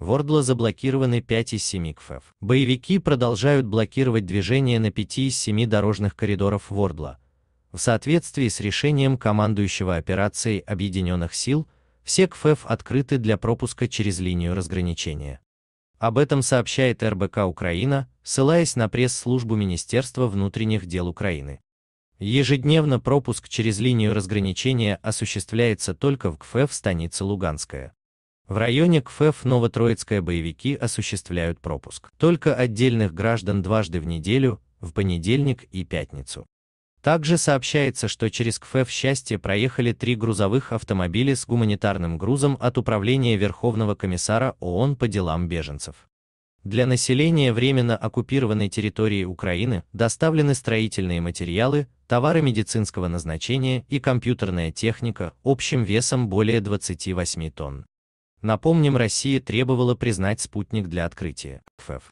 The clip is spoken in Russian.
Вордло заблокированы 5 из 7 КФФ. Боевики продолжают блокировать движение на 5 из 7 дорожных коридоров Вордла. В соответствии с решением командующего операцией Объединенных сил, все КФФ открыты для пропуска через линию разграничения. Об этом сообщает РБК Украина, ссылаясь на пресс-службу Министерства внутренних дел Украины. Ежедневно пропуск через линию разграничения осуществляется только в КФФ станице Луганская. В районе КФФ Новотроицкая боевики осуществляют пропуск только отдельных граждан дважды в неделю, в понедельник и пятницу. Также сообщается, что через КФФ «Счастье» проехали три грузовых автомобиля с гуманитарным грузом от Управления Верховного комиссара ООН по делам беженцев. Для населения временно оккупированной территории Украины доставлены строительные материалы, товары медицинского назначения и компьютерная техника общим весом более 28 тонн. Напомним, Россия требовала признать спутник для открытия КФФ.